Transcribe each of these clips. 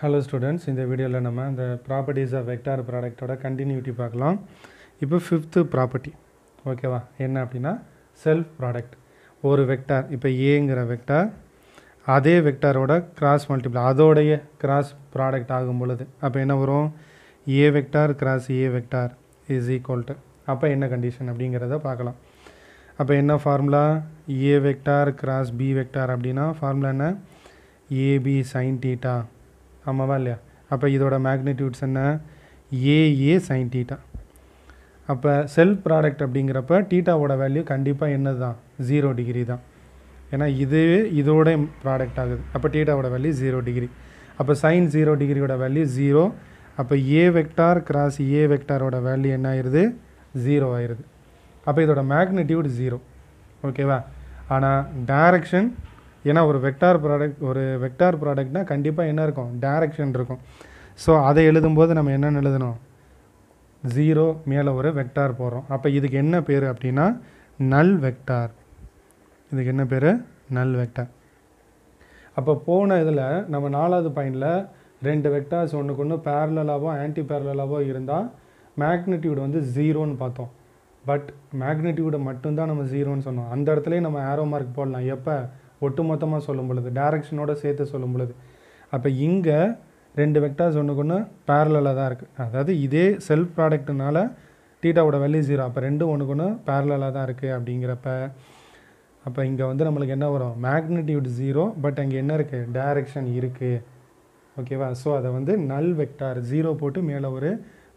hello students இந்த வீடியோவில் நம்ம இந்த ப்ராப்பர்ட்டிஸ் ஆஃப் வெக்டார் ப்ராடக்டோட கண்டினியூட்டி பார்க்கலாம் இப்போ ஃபிஃப்த்து ப்ராப்பர்ட்டி ஓகேவா என்ன அப்படின்னா செல்ஃப் ப்ராடக்ட் ஒரு வெக்டார் இப்போ ஏங்கிற வெக்டார் அதே வெக்டாரோட கிராஸ் மல்டிபிள் அதோடைய கிராஸ் ப்ராடக்ட் ஆகும் பொழுது அப்போ என்ன வரும் A vector cross A vector is equal to அப்போ என்ன கண்டிஷன் அப்படிங்கிறத பார்க்கலாம் அப்போ என்ன formula A vector cross B vector அப்படின்னா ஃபார்முலா என்ன ஏபி சைன் டீட்டா ஆமாவா இல்லையா அப்போ இதோட மேக்னிடியூட்ஸ் என்ன ஏஏ சைன் டீட்டா அப்போ செல்ஃப் ப்ராடக்ட் அப்படிங்கிறப்ப டீட்டாவோட வேல்யூ கண்டிப்பாக என்னது தான் ஜீரோ டிகிரி தான் ஏன்னா இதுவே இதோட ப்ராடக்ட் ஆகுது அப்போ டீட்டாவோட வேல்யூ ஜீரோ டிகிரி அப்போ சைன் ஜீரோ டிகிரியோட வேல்யூ ஜீரோ அப்போ ஏ வெக்டார் கிராஸ் ஏ வெக்டாரோட வேல்யூ என்ன ஆயிடுது ஜீரோ ஆயிடுது அப்போ இதோட மேக்னிடியூட் ஜீரோ ஓகேவா ஆனால் டேரக்ஷன் ஏன்னா ஒரு வெக்டார் ப்ராடக்ட் ஒரு வெக்டார் ப்ராடக்ட்னால் கண்டிப்பாக என்ன இருக்கும் டேரெக்ஷன் இருக்கும் ஸோ அதை எழுதும்போது நம்ம என்னென்னு எழுதணும் ஜீரோ மேலே ஒரு வெக்டார் போகிறோம் அப்போ இதுக்கு என்ன பேர் அப்படின்னா நல் வெக்டார் இதுக்கு என்ன பேர் நல் வெக்டார் அப்போ போன இதில் நம்ம நாலாவது பாயிண்டில் ரெண்டு வெக்டார்ஸ் ஒன்றுக்கு ஒன்று பேரலாவோ ஆன்டி பேரலாவோ இருந்தால் மேக்னெட்டியூடு வந்து ஜீரோன்னு பார்த்தோம் பட் மேக்னெட்டியூடை மட்டும்தான் நம்ம ஜீரோன்னு சொன்னோம் அந்த இடத்துலையும் நம்ம ஆரோ மார்க் போடலாம் எப்போ ஒட்டுமொத்தமாக சொல்லும் பொழுது டேரக்ஷனோட சேர்த்து சொல்லும் பொழுது அப்போ இங்கே ரெண்டு வெக்டார்ஸ் ஒன்றுக்கு ஒன்று பேரலாக தான் இருக்குது அதாவது இதே செல்ஃப் ப்ராடக்ட்டுனால டீட்டாவோட வேல்யூ ஜீரோ அப்போ ரெண்டும் ஒன்றுக்கு ஒன்று பேரலாக தான் இருக்குது அப்படிங்கிறப்ப அப்போ இங்கே வந்து நம்மளுக்கு என்ன வரும் மேக்னிடியூட் ஜீரோ பட் அங்கே என்ன இருக்குது டேரக்ஷன் இருக்குது ஓகேவா ஸோ அதை வந்து நல் வெக்டார் ஜீரோ போட்டு மேலே ஒரு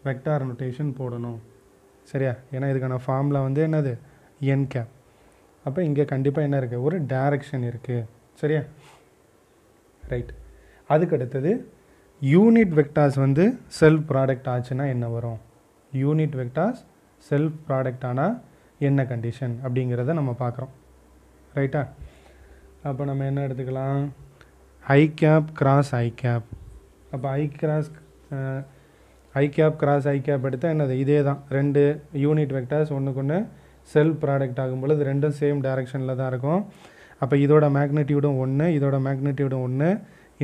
வெக்டார் நொட்டேஷன் போடணும் சரியா ஏன்னா இதுக்கான ஃபார்மில் வந்து என்னது என் கேப் அப்போ இங்கே கண்டிப்பாக என்ன இருக்குது ஒரு டேரக்ஷன் இருக்குது சரியா ரைட் அதுக்கு அடுத்தது யூனிட் வெக்டார்ஸ் வந்து செல்ஃப் ப்ராடக்ட் ஆச்சுன்னா என்ன வரும் யூனிட் வெக்டார்ஸ் செல்ஃப் ப்ராடக்ட் ஆனால் என்ன கண்டிஷன் அப்படிங்கிறத நம்ம பார்க்குறோம் ரைட்டா அப்போ நம்ம என்ன எடுத்துக்கலாம் I gap cross I cap அப்போ I cross I gap cross I cap எடுத்தால் என்னது இதே தான் ரெண்டு யூனிட் வெக்டார்ஸ் ஒன்றுக்கு ஒன்று செல் ப்ராடக்ட் ஆகும் பொழுது ரெண்டும் சேம் டைரக்ஷனில் தான் இருக்கும் அப்போ இதோட மேக்னிடியூடும் ஒன்று இதோட மேக்னிடியூடும் ஒன்று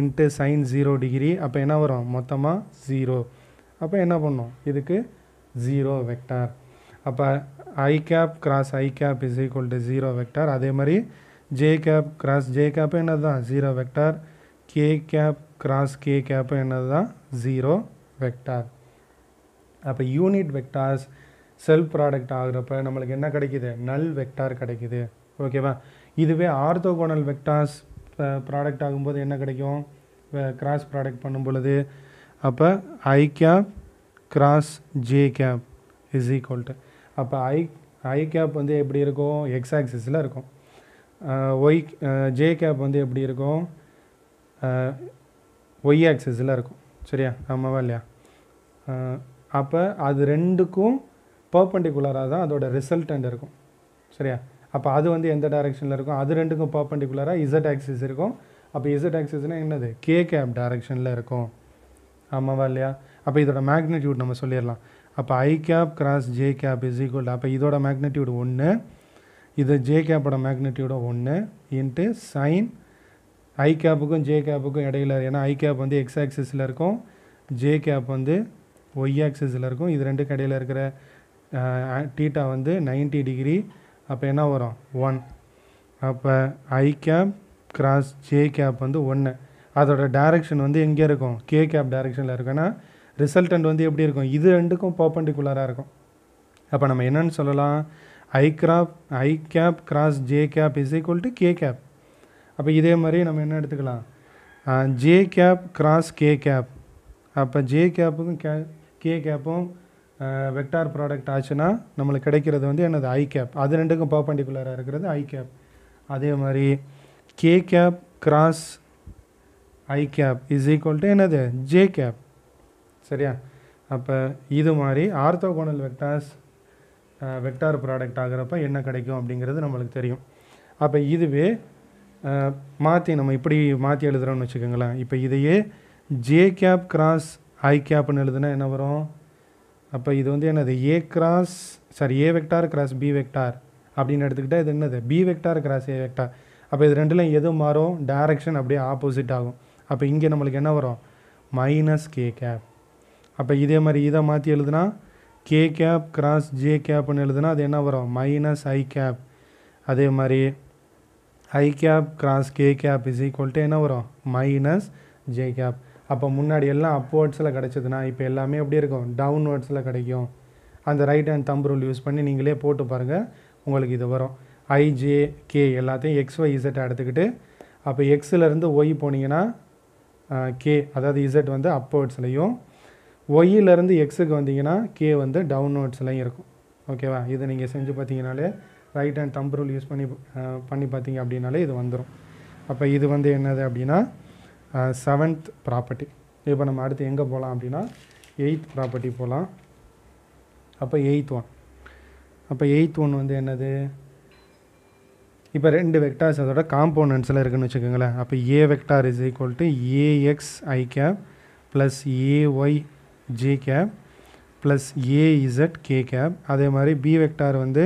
இன்ட்டு சைன் ஜீரோ டிகிரி அப்போ என்ன வரும் மொத்தமாக ஜீரோ அப்போ என்ன பண்ணும் இதுக்கு ஜீரோ வெக்டார் அப்போ ஐ gap cross I cap is equal to zero vector அதே மாதிரி J cap cross J cap என்னது தான் zero vector K cap cross K cap என்னது தான் ஜீரோ வெக்டார் அப்போ யூனிட் வெக்டார்ஸ் செல்ஃப் ப்ராடக்ட் ஆகிறப்ப நம்மளுக்கு என்ன கிடைக்கிது நல் வெக்டார் கிடைக்கிது ஓகேவா இதுவே ஆர்த்தோகோனல் வெக்டார்ஸ் ப்ராடக்ட் ஆகும்போது என்ன கிடைக்கும் கிராஸ் ப்ராடக்ட் பண்ணும் பொழுது அப்போ ஐ gap cross J cap is equal to அப்போ ஐ ஐ கேப் வந்து எப்படி இருக்கும் எக்ஸ் ஆக்சிஸில் இருக்கும் ஒய் ஜே கேப் வந்து எப்படி இருக்கும் ஒய் ஆக்சிஸில் இருக்கும் சரியா ஆமாவா இல்லையா அப்போ அது ரெண்டுக்கும் பர்பண்டிகுலராக தான் அதோட ரிசல்டன்ட் இருக்கும் சரியா அப்போ அது வந்து எந்த டைரெக்ஷனில் இருக்கும் அது ரெண்டுக்கும் பர்பண்டிகுலராக இசட் ஆக்சிஸ் இருக்கும் அப்போ இசட் ஆக்சிஸ்னால் என்னது கே கேப் டைரெக்ஷனில் இருக்கும் ஆமாவா இல்லையா அப்போ இதோட மேக்னிடியூட் நம்ம சொல்லிடலாம் அப்போ ஐ gap cross J cap is equal அப்போ இதோட மேக்னிடியூட் ஒன்று இது ஜே கேப்போட மேக்னிடியூடோ ஒன்று இன்ட்டு சைன் ஐ கேப்புக்கும் ஜே கேப்புக்கும் இடையில ஏன்னா ஐ கேப் வந்து எக்ஸ் ஆக்சிஸில் இருக்கும் ஜே கேப் வந்து ஒய் ஆக்சிஸில் இருக்கும் இது ரெண்டுக்கு இடையில இருக்கிற தீட்டா வந்து நைன்ட்டி டிகிரி அப்போ என்ன வரும் ஒன் அப்போ ஐ கேப் கிராஸ் ஜே கேப் வந்து ஒன்று அதோட டேரெக்ஷன் வந்து எங்கே இருக்கும் கே கேப் டேரெக்ஷனில் இருக்குன்னா ரிசல்டன்ட் வந்து எப்படி இருக்கும் இது ரெண்டுக்கும் பர்பண்டிகுலராக இருக்கும் அப்போ நம்ம என்னென்னு சொல்லலாம் I crop I gap cross J cap is equal to K cap அப்போ இதே மாதிரி நம்ம என்ன எடுத்துக்கலாம் J cap cross K cap அப்போ ஜே கேப்புக்கும் கே கே கேப்பும் வெக்டார் ப்ராடக்ட் ஆச்சுன்னா நம்மளுக்கு கிடைக்கிறது வந்து எனது ஐ கேப் அது ரெண்டுக்கும் பர்பண்டிகுலராக இருக்கிறது ஐ கேப் அதே மாதிரி K cap cross I cap is equal to என்னது ஜே கேப் சரியா அப்போ இது மாதிரி ஆர்த்தோகோனல் வெக்டார்ஸ் வெக்டார் ப்ராடக்ட் ஆகிறப்ப என்ன கிடைக்கும் அப்படிங்கிறது நம்மளுக்கு தெரியும் அப்போ இதுவே மாற்றி நம்ம இப்படி மாற்றி எழுதுகிறோம்னு வச்சுக்கோங்களேன் இப்போ இதையே ஜே கேப் கிராஸ் ஐ கேப்னு எழுதுனா என்ன வரும் அப்போ இது வந்து என்னது A cross sorry A vector cross B vector அப்படின்னு எடுத்துக்கிட்டால் இது என்னது B vector cross A vector அப்போ இது ரெண்டுலையும் எது மாறும் டேரெக்ஷன் அப்படியே ஆப்போசிட் ஆகும் அப்போ இங்கே நம்மளுக்கு என்ன வரும் மைனஸ் கே கேப் அப்போ இதே மாதிரி இதை மாற்றி எழுதுனா கே கேப் கிராஸ் ஜே கேப்னு எழுதுனா அது என்ன வரும் மைனஸ் ஐ கேப் அதே மாதிரி I gap cross K cap is equal to என்ன வரும் மைனஸ் ஜே கேப் அப்போ முன்னாடி எல்லாம் அப்வேர்ட்ஸில் கிடச்சிதுன்னா இப்போ எல்லாமே எப்படி இருக்கும் டவுன்வேர்ட்ஸில் கிடைக்கும் அந்த right hand thumb rule use பண்ணி நீங்களே போட்டு பாருங்கள் உங்களுக்கு இது வரும் ஐஜே கே எல்லாத்தையும் எக்ஸ் ஒய் இசட்டை எடுத்துக்கிட்டு அப்போ எக்ஸிலேருந்து ஒய் போனீங்கன்னா கே அதாவது இசட் வந்து அப்வேர்ட்ஸ்லையும் ஒய்யிலேருந்து எக்ஸுக்கு வந்தீங்கன்னா கே வந்து டவுன்வேர்ட்ஸ்லையும் இருக்கும் ஓகேவா இதை நீங்கள் செஞ்சு பார்த்தீங்கனாலே right hand thumb rule use பண்ணி பண்ணி பார்த்தீங்க அப்படின்னாலே இது வந்துடும் அப்போ இது வந்து என்னது அப்படின்னா செவன்த் ப்ராப்பர்ட்டி இப்போ நம்ம அடுத்து எங்கே போகலாம் அப்படின்னா எயித் ப்ராப்பர்ட்டி போகலாம் அப்போ எயித் ஒன் அப்போ எயித் ஒன் வந்து என்னது இப்போ ரெண்டு வெக்டார்ஸ் அதோட காம்பவுண்டன்ஸில் இருக்குதுன்னு வச்சுக்கோங்களேன் அப்போ A vector is equal to AX I cap plus AY J cap plus AZ K cap அதே மாதிரி பி வெக்டார் வந்து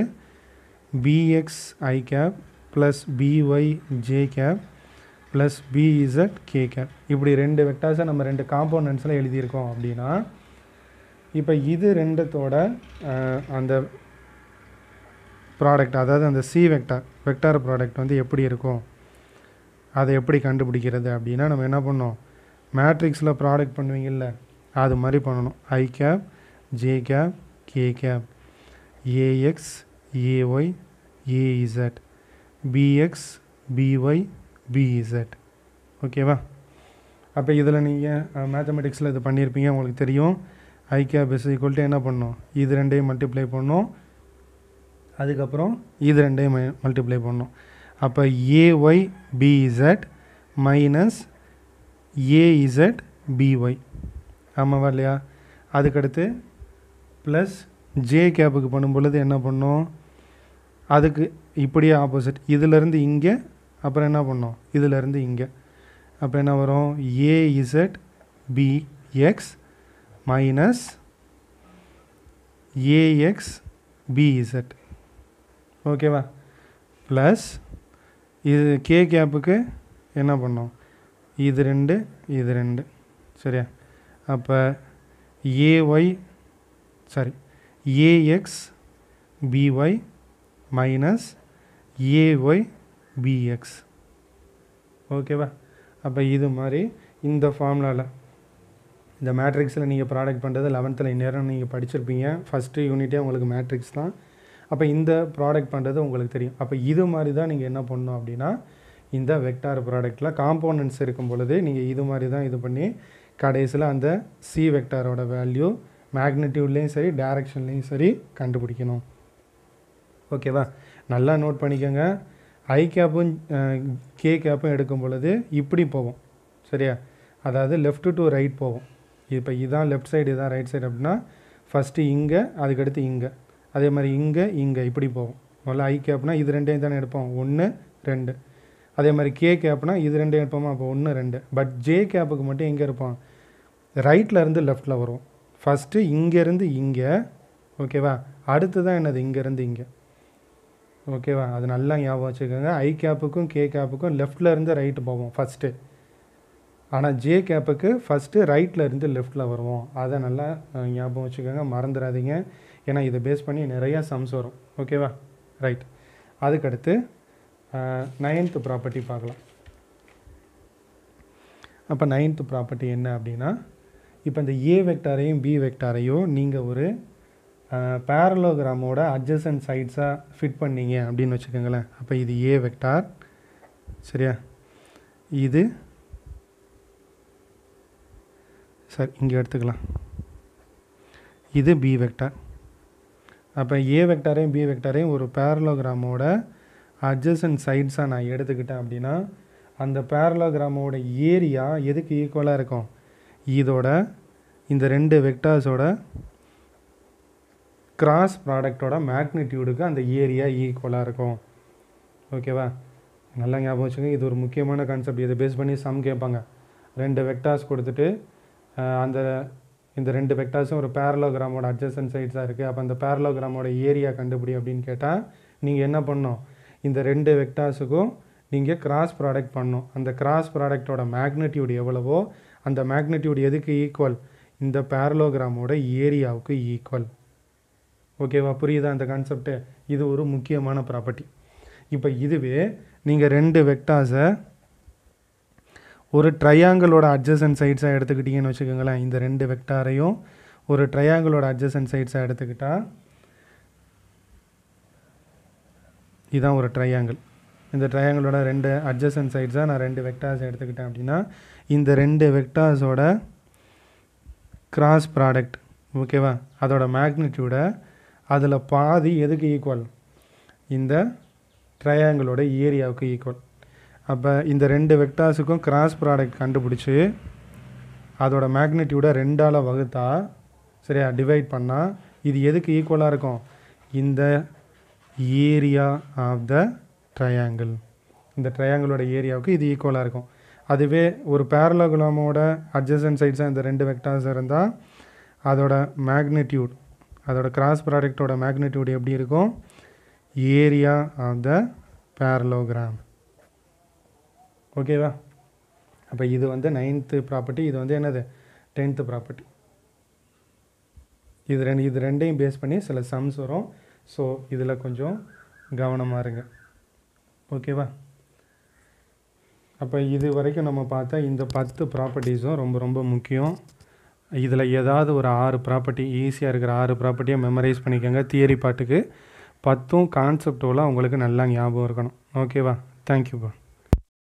BX I cap plus BY J cap plus BZ K cap இப்படி ரெண்டு வெக்டார்ஸை நம்ம ரெண்டு காம்போனன்ட்ஸில் எழுதியிருக்கோம் அப்படின்னா இப்போ இது ரெண்டுத்தோட அந்த ப்ராடக்ட் அதாவது அந்த சி வெக்டார் வெக்டார் ப்ராடக்ட் வந்து எப்படி இருக்கும் அதை எப்படி கண்டுபிடிக்கிறது அப்படின்னா நம்ம என்ன பண்ணோம் மேட்ரிக்ஸில் ப்ராடக்ட் பண்ணுவீங்கள்ல அது மாதிரி பண்ணணும் I cap J cap K cap AX AY AZ BX BY BZ ஓகேவா அப்போ இதில் நீங்கள் மேத்தமெட்டிக்ஸில் இது பண்ணியிருப்பீங்க உங்களுக்கு தெரியும் ஐ கேப் இஸ் ஈக்குவல் என்ன பண்ணும் இது ரெண்டையும் மல்டிப்ளை பண்ணும் அதுக்கப்புறம் இது ரெண்டையும் மல்டிப்ளை பண்ணும் அப்போ AY BZ minus AZ BY ஆமாவா இல்லையா அதுக்கடுத்து ப்ளஸ் ஜே கேப்புக்கு பண்ணும் பொழுது என்ன பண்ணும் அதுக்கு இப்படியே ஆப்போசிட் இதிலேருந்து இங்கே அப்புறம் என்ன பண்ணோம் இதிலேருந்து இங்கே அப்போ என்ன வரும் A Z B X minus AX BZ ஓகேவா ப்ளஸ் இது கே கேப்புக்கு என்ன பண்ணோம் இது ரெண்டு இது ரெண்டு சரியா அப்போ AY sorry AX BY minus AY BX ஓகேவா அப்போ இது மாதிரி இந்த ஃபார்முலாவில் இந்த மேட்ரிக்ஸில் நீங்கள் ப்ராடக்ட் பண்ணுறது லெவன்த்தில் இந்நேரம் நீங்கள் படிச்சிருப்பீங்க ஃபஸ்ட்டு யூனிட்டே உங்களுக்கு மேட்ரிக்ஸ் தான் அப்போ இந்த ப்ராடக்ட் பண்ணுறது உங்களுக்கு தெரியும் அப்போ இது மாதிரி தான் நீங்கள் என்ன பண்ணணும் அப்படின்னா இந்த வெக்டார் ப்ராடக்டில் காம்போனன்ட்ஸ் இருக்கும் பொழுது நீங்கள் இது மாதிரி தான் இது பண்ணி கடைசியில் அந்த சி வெக்டாரோட வேல்யூ மேக்னட்டிவ்லேயும் சரி டேரெக்ஷன்லேயும் சரி கண்டுபிடிக்கணும் ஓகேவா நல்லா நோட் பண்ணிக்கோங்க ஐ கேப்பும் கே கேப்பும் எடுக்கும் பொழுது இப்படி போவோம் சரியா அதாவது லெஃப்ட்டு டு ரைட் போவோம் இப்போ இதான் லெஃப்ட் சைடு இதான் ரைட் சைடு அப்படின்னா ஃபஸ்ட்டு இங்கே அதுக்கடுத்து இங்கே அதே மாதிரி இங்கே இங்கே இப்படி போவோம் முதல்ல ஐ கேப்னா இது ரெண்டையும் தானே எடுப்போம் ஒன்று ரெண்டு அதே மாதிரி கே கேப்னா இது ரெண்டையும் எடுப்போமா அப்போ ஒன்று ரெண்டு பட் ஜே கேப்புக்கு மட்டும் எங்கே இருப்போம் ரைட்டில் இருந்து லெஃப்டில் வரும் ஃபஸ்ட்டு இங்கேருந்து இங்கே ஓகேவா அடுத்து தான் என்னது இங்கேருந்து இங்கே ஓகேவா அது நல்லா ஞாபகம் வச்சுக்கோங்க ஐ கேப்புக்கும் கே கேப்புக்கும் லெஃப்டில் இருந்து ரைட்டு போவோம் ஃபஸ்ட்டு ஆனால் ஜே கேப்புக்கு ஃபஸ்ட்டு ரைட்டில் இருந்து லெஃப்ட்டில் வருவோம் அதை நல்லா ஞாபகம் வச்சுக்கோங்க மறந்துடாதீங்க ஏன்னா இதை பேஸ் பண்ணி நிறையா சம்ஸ் வரும் ஓகேவா ரைட் அதுக்கடுத்து நைன்த்து ப்ராப்பர்ட்டி பார்க்கலாம் அப்போ நைன்த்து ப்ராப்பர்ட்டி என்ன அப்படின்னா இப்போ இந்த ஏ வெக்டாரையும் பி வெக்டாரையும் நீங்கள் ஒரு பேரலோகிராமோட அட்ஜசன்ட் சைட்ஸாக ஃபிட் பண்ணிங்க அப்படின்னு வச்சுக்கோங்களேன் அப்போ இது ஏ வெக்டார் சரியா இது சார் இங்கே எடுத்துக்கலாம் இது பி வெக்டார் அப்போ ஏ வெக்டாரையும் பி வெக்டாரையும் ஒரு பேரலோகிராமோட அட்ஜசன் சைட்ஸாக நான் எடுத்துக்கிட்டேன் அப்படின்னா அந்த பேரலோகிராமோட ஏரியா எதுக்கு ஈக்குவலாக இருக்கும் இதோட இந்த ரெண்டு வெக்டார்ஸோட கிராஸ் ப்ராடக்டோட மேக்னிடியூடுக்கு அந்த ஏரியா ஈக்குவலாக இருக்கும் ஓகேவா நல்லா ஞாபகம் வச்சுக்கோங்க இது ஒரு முக்கியமான கான்செப்ட் இதை பேஸ் பண்ணி சம் கேட்பாங்க ரெண்டு வெக்டார்ஸ் கொடுத்துட்டு அந்த இந்த ரெண்டு வெக்டார்ஸும் ஒரு பேரலோகிராமோட அட்ஜஸ்டன் சைட்ஸாக இருக்குது அப்போ அந்த பேரலோகிராமோட ஏரியா கண்டுபிடி அப்படின்னு கேட்டால் நீங்கள் என்ன பண்ணோம் இந்த ரெண்டு வெக்டார்ஸுக்கும் நீங்கள் கிராஸ் ப்ராடக்ட் பண்ணும் அந்த கிராஸ் ப்ராடக்டோட மேக்னிடியூடு எவ்வளவோ அந்த மேக்னிடியூடு எதுக்கு ஈக்குவல் இந்த பேரலோகிராமோட ஏரியாவுக்கு ஈக்குவல் ஓகேவா புரியுதா அந்த கான்செப்ட்டு இது ஒரு முக்கியமான ப்ராப்பர்ட்டி இப்போ இதுவே நீங்கள் ரெண்டு வெக்டாஸை ஒரு ட்ரையாங்கிளோட அண்ட் சைட்ஸாக எடுத்துக்கிட்டிங்கன்னு வச்சுக்கோங்களேன் இந்த ரெண்டு வெக்டாரையும் ஒரு ட்ரையாங்கிளோட அண்ட் சைட்ஸாக எடுத்துக்கிட்டால் இதுதான் ஒரு ட்ரையாங்கிள் இந்த ட்ரையாங்கிளோட ரெண்டு அண்ட் சைட்ஸாக நான் ரெண்டு வெக்டார்ஸ் எடுத்துக்கிட்டேன் அப்படின்னா இந்த ரெண்டு வெக்டார்ஸோட கிராஸ் ப்ராடக்ட் ஓகேவா அதோட மேக்னிடியூடை அதில் பாதி எதுக்கு ஈக்குவல் இந்த ட்ரையாங்கிளோட ஏரியாவுக்கு ஈக்குவல் அப்போ இந்த ரெண்டு வெக்டார்ஸுக்கும் கிராஸ் ப்ராடக்ட் கண்டுபிடிச்சி அதோட மேக்னிடியூடை ரெண்டால் வகுத்தா சரியா டிவைட் பண்ணால் இது எதுக்கு ஈக்குவலாக இருக்கும் இந்த ஏரியா ஆஃப் த ட்ரையாங்கிள் இந்த ட்ரையாங்கிளோட ஏரியாவுக்கு இது ஈக்குவலாக இருக்கும் அதுவே ஒரு பேரலகுலாமோட அட்ஜசன்ட் சைட்ஸாக இந்த ரெண்டு வெக்டார்ஸ் இருந்தால் அதோட மேக்னிடியூட் அதோட கிராஸ் ப்ராடக்டோட மேக்னிடியூட் எப்படி இருக்கும் ஏரியா ஆஃப் த பேரலோகிராம் ஓகேவா அப்போ இது வந்து நைன்த்து ப்ராப்பர்ட்டி இது வந்து என்னது டென்த்து ப்ராப்பர்ட்டி இது ரெண்டு இது ரெண்டையும் பேஸ் பண்ணி சில சம்ஸ் வரும் ஸோ இதில் கொஞ்சம் கவனமாக இருங்க ஓகேவா அப்போ இது வரைக்கும் நம்ம பார்த்தா இந்த பத்து ப்ராப்பர்ட்டிஸும் ரொம்ப ரொம்ப முக்கியம் இதில் ஏதாவது ஒரு ஆறு ப்ராப்பர்ட்டி ஈஸியாக இருக்கிற ஆறு ப்ராப்பர்ட்டியை மெமரைஸ் பண்ணிக்கோங்க தியரி பாட்டுக்கு பத்தும் கான்செப்டோலாம் உங்களுக்கு நல்லா ஞாபகம் இருக்கணும் ஓகேவா தேங்க்யூப்பா